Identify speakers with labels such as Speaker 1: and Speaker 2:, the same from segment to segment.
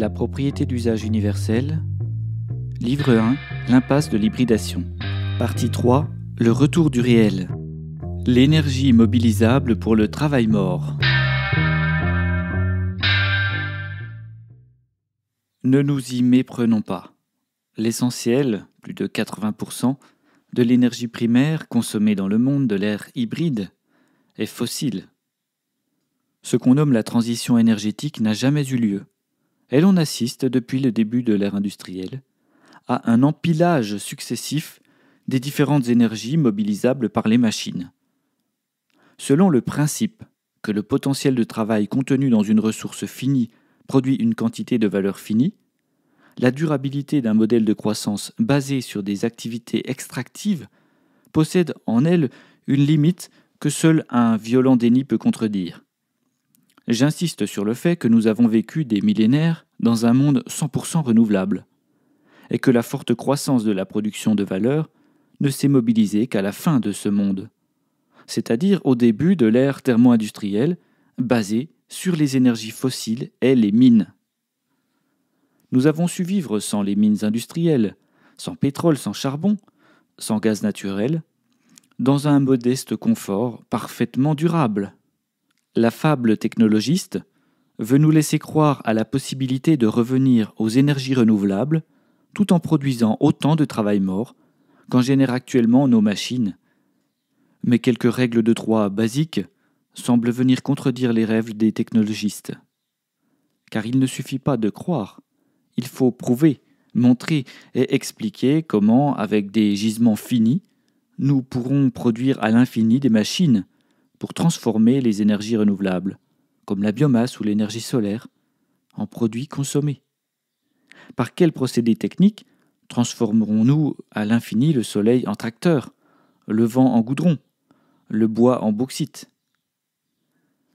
Speaker 1: La propriété d'usage universel. Livre 1. L'impasse de l'hybridation. Partie 3. Le retour du réel. L'énergie mobilisable pour le travail mort. Ne nous y méprenons pas. L'essentiel, plus de 80%, de l'énergie primaire consommée dans le monde de l'ère hybride est fossile. Ce qu'on nomme la transition énergétique n'a jamais eu lieu. Et l'on assiste, depuis le début de l'ère industrielle, à un empilage successif des différentes énergies mobilisables par les machines. Selon le principe que le potentiel de travail contenu dans une ressource finie produit une quantité de valeur finie, la durabilité d'un modèle de croissance basé sur des activités extractives possède en elle une limite que seul un violent déni peut contredire. J'insiste sur le fait que nous avons vécu des millénaires dans un monde 100% renouvelable, et que la forte croissance de la production de valeur ne s'est mobilisée qu'à la fin de ce monde, c'est-à-dire au début de l'ère thermo-industrielle basée sur les énergies fossiles et les mines. Nous avons su vivre sans les mines industrielles, sans pétrole, sans charbon, sans gaz naturel, dans un modeste confort parfaitement durable la fable technologiste veut nous laisser croire à la possibilité de revenir aux énergies renouvelables tout en produisant autant de travail mort qu'en génèrent actuellement nos machines. Mais quelques règles de droit basiques semblent venir contredire les rêves des technologistes. Car il ne suffit pas de croire, il faut prouver, montrer et expliquer comment, avec des gisements finis, nous pourrons produire à l'infini des machines pour transformer les énergies renouvelables, comme la biomasse ou l'énergie solaire, en produits consommés. Par quels procédés techniques transformerons-nous à l'infini le soleil en tracteur, le vent en goudron, le bois en bauxite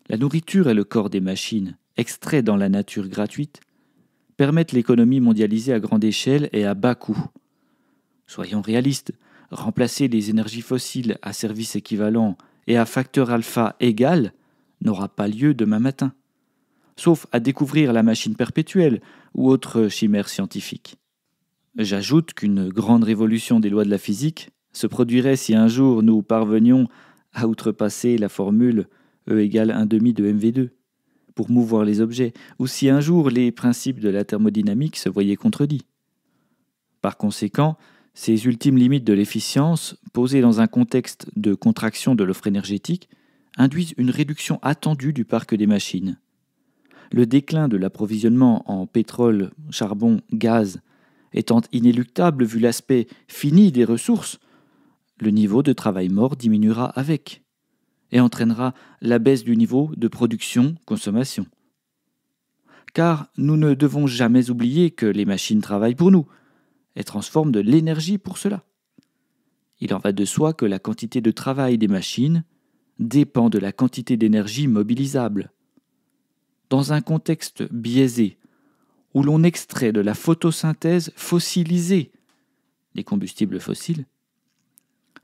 Speaker 1: La nourriture et le corps des machines, extraits dans la nature gratuite, permettent l'économie mondialisée à grande échelle et à bas coût. Soyons réalistes, remplacer les énergies fossiles à service équivalent et à facteur alpha égal n'aura pas lieu demain matin, sauf à découvrir la machine perpétuelle ou autre chimère scientifique. J'ajoute qu'une grande révolution des lois de la physique se produirait si un jour nous parvenions à outrepasser la formule E égale 1 demi de MV2 pour mouvoir les objets, ou si un jour les principes de la thermodynamique se voyaient contredits. Par conséquent, ces ultimes limites de l'efficience, posées dans un contexte de contraction de l'offre énergétique, induisent une réduction attendue du parc des machines. Le déclin de l'approvisionnement en pétrole, charbon, gaz étant inéluctable vu l'aspect fini des ressources, le niveau de travail mort diminuera avec et entraînera la baisse du niveau de production-consommation. Car nous ne devons jamais oublier que les machines travaillent pour nous, et transforme de l'énergie pour cela. Il en va de soi que la quantité de travail des machines dépend de la quantité d'énergie mobilisable. Dans un contexte biaisé, où l'on extrait de la photosynthèse fossilisée des combustibles fossiles,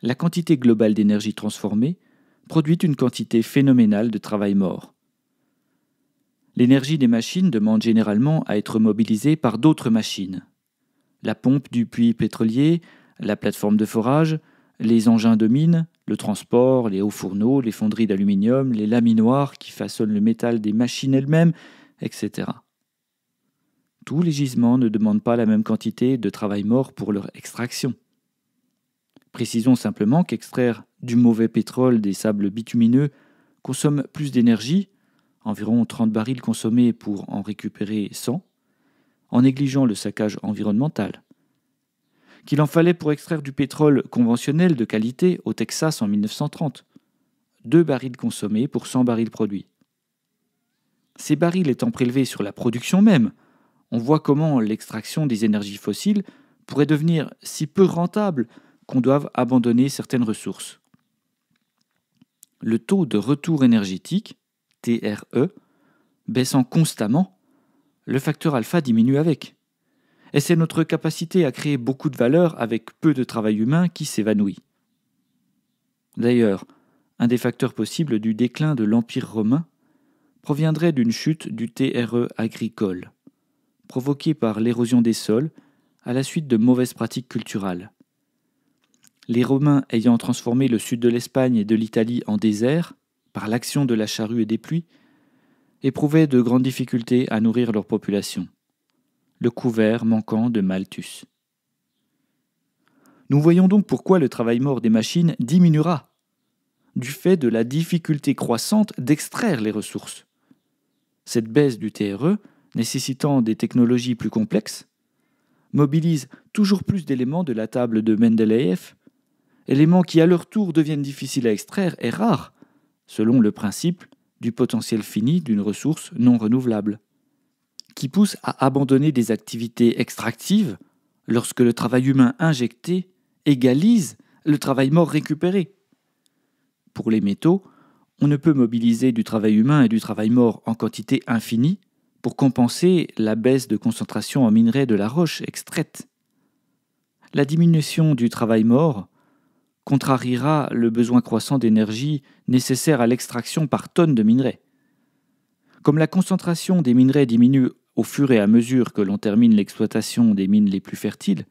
Speaker 1: la quantité globale d'énergie transformée produit une quantité phénoménale de travail mort. L'énergie des machines demande généralement à être mobilisée par d'autres machines, la pompe du puits pétrolier, la plateforme de forage, les engins de mine, le transport, les hauts fourneaux, les fonderies d'aluminium, les laminoirs qui façonnent le métal des machines elles-mêmes, etc. Tous les gisements ne demandent pas la même quantité de travail mort pour leur extraction. Précisons simplement qu'extraire du mauvais pétrole des sables bitumineux consomme plus d'énergie, environ 30 barils consommés pour en récupérer 100, en négligeant le saccage environnemental. Qu'il en fallait pour extraire du pétrole conventionnel de qualité au Texas en 1930, deux barils consommés pour 100 barils produits. Ces barils étant prélevés sur la production même, on voit comment l'extraction des énergies fossiles pourrait devenir si peu rentable qu'on doive abandonner certaines ressources. Le taux de retour énergétique, TRE, baissant constamment, le facteur alpha diminue avec. Et c'est notre capacité à créer beaucoup de valeur avec peu de travail humain qui s'évanouit. D'ailleurs, un des facteurs possibles du déclin de l'Empire romain proviendrait d'une chute du TRE agricole, provoquée par l'érosion des sols à la suite de mauvaises pratiques culturales. Les Romains ayant transformé le sud de l'Espagne et de l'Italie en désert, par l'action de la charrue et des pluies, éprouvaient de grandes difficultés à nourrir leur population, le couvert manquant de Malthus. Nous voyons donc pourquoi le travail mort des machines diminuera, du fait de la difficulté croissante d'extraire les ressources. Cette baisse du TRE, nécessitant des technologies plus complexes, mobilise toujours plus d'éléments de la table de Mendeleïev, éléments qui à leur tour deviennent difficiles à extraire et rares, selon le principe du potentiel fini d'une ressource non renouvelable, qui pousse à abandonner des activités extractives lorsque le travail humain injecté égalise le travail mort récupéré. Pour les métaux, on ne peut mobiliser du travail humain et du travail mort en quantité infinie pour compenser la baisse de concentration en minerais de la roche extraite. La diminution du travail mort contrariera le besoin croissant d'énergie nécessaire à l'extraction par tonne de minerais. Comme la concentration des minerais diminue au fur et à mesure que l'on termine l'exploitation des mines les plus fertiles,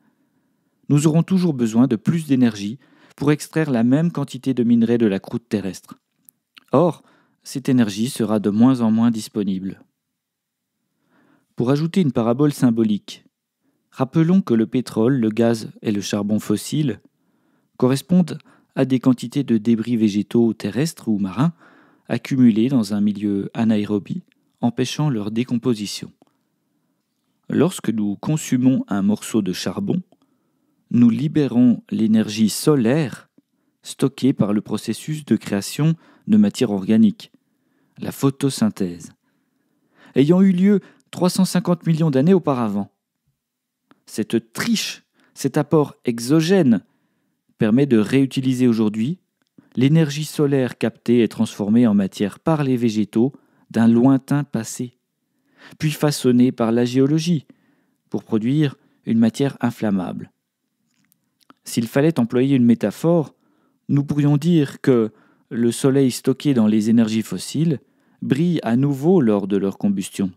Speaker 1: nous aurons toujours besoin de plus d'énergie pour extraire la même quantité de minerais de la croûte terrestre. Or, cette énergie sera de moins en moins disponible. Pour ajouter une parabole symbolique, rappelons que le pétrole, le gaz et le charbon fossile correspondent à des quantités de débris végétaux terrestres ou marins accumulés dans un milieu anaérobie, empêchant leur décomposition. Lorsque nous consumons un morceau de charbon, nous libérons l'énergie solaire stockée par le processus de création de matière organique, la photosynthèse, ayant eu lieu 350 millions d'années auparavant. Cette triche, cet apport exogène permet de réutiliser aujourd'hui l'énergie solaire captée et transformée en matière par les végétaux d'un lointain passé, puis façonnée par la géologie pour produire une matière inflammable. S'il fallait employer une métaphore, nous pourrions dire que le soleil stocké dans les énergies fossiles brille à nouveau lors de leur combustion.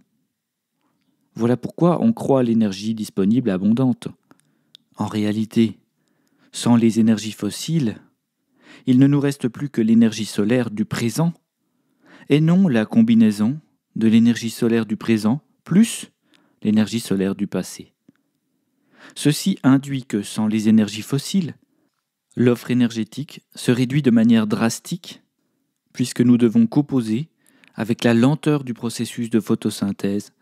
Speaker 1: Voilà pourquoi on croit l'énergie disponible abondante. En réalité, sans les énergies fossiles, il ne nous reste plus que l'énergie solaire du présent, et non la combinaison de l'énergie solaire du présent plus l'énergie solaire du passé. Ceci induit que sans les énergies fossiles, l'offre énergétique se réduit de manière drastique, puisque nous devons composer avec la lenteur du processus de photosynthèse,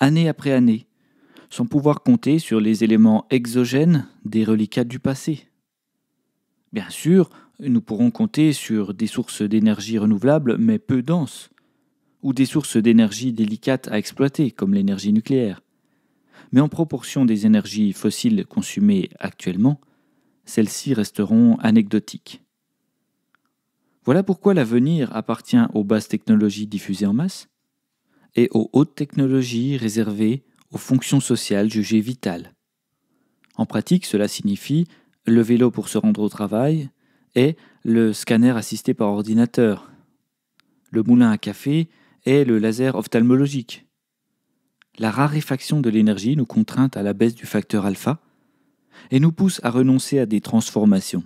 Speaker 1: année après année, sans pouvoir compter sur les éléments exogènes des reliquats du passé. Bien sûr, nous pourrons compter sur des sources d'énergie renouvelables mais peu denses, ou des sources d'énergie délicates à exploiter comme l'énergie nucléaire. Mais en proportion des énergies fossiles consumées actuellement, celles-ci resteront anecdotiques. Voilà pourquoi l'avenir appartient aux basses technologies diffusées en masse et aux hautes technologies réservées fonctions sociales jugées vitales. En pratique, cela signifie le vélo pour se rendre au travail et le scanner assisté par ordinateur. Le moulin à café et le laser ophtalmologique. La raréfaction de l'énergie nous contraint à la baisse du facteur alpha et nous pousse à renoncer à des transformations.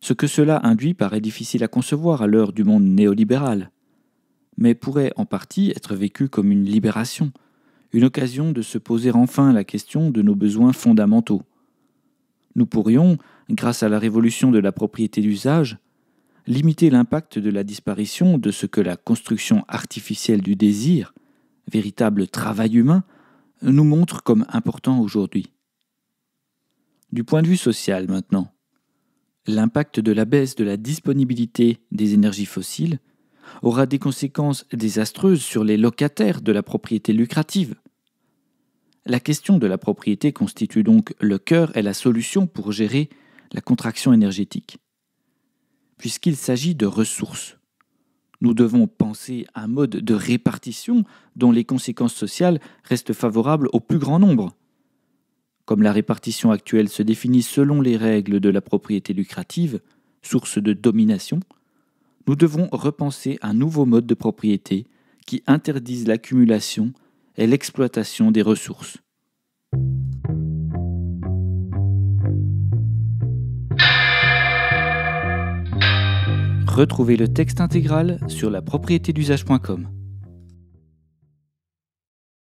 Speaker 1: Ce que cela induit paraît difficile à concevoir à l'heure du monde néolibéral, mais pourrait en partie être vécu comme une libération une occasion de se poser enfin la question de nos besoins fondamentaux. Nous pourrions, grâce à la révolution de la propriété d'usage, limiter l'impact de la disparition de ce que la construction artificielle du désir, véritable travail humain, nous montre comme important aujourd'hui. Du point de vue social maintenant, l'impact de la baisse de la disponibilité des énergies fossiles aura des conséquences désastreuses sur les locataires de la propriété lucrative. La question de la propriété constitue donc le cœur et la solution pour gérer la contraction énergétique. Puisqu'il s'agit de ressources, nous devons penser à un mode de répartition dont les conséquences sociales restent favorables au plus grand nombre. Comme la répartition actuelle se définit selon les règles de la propriété lucrative, source de domination, nous devons repenser un nouveau mode de propriété qui interdise l'accumulation et l'exploitation des ressources. Retrouvez le texte intégral sur la propriété d'usage.com.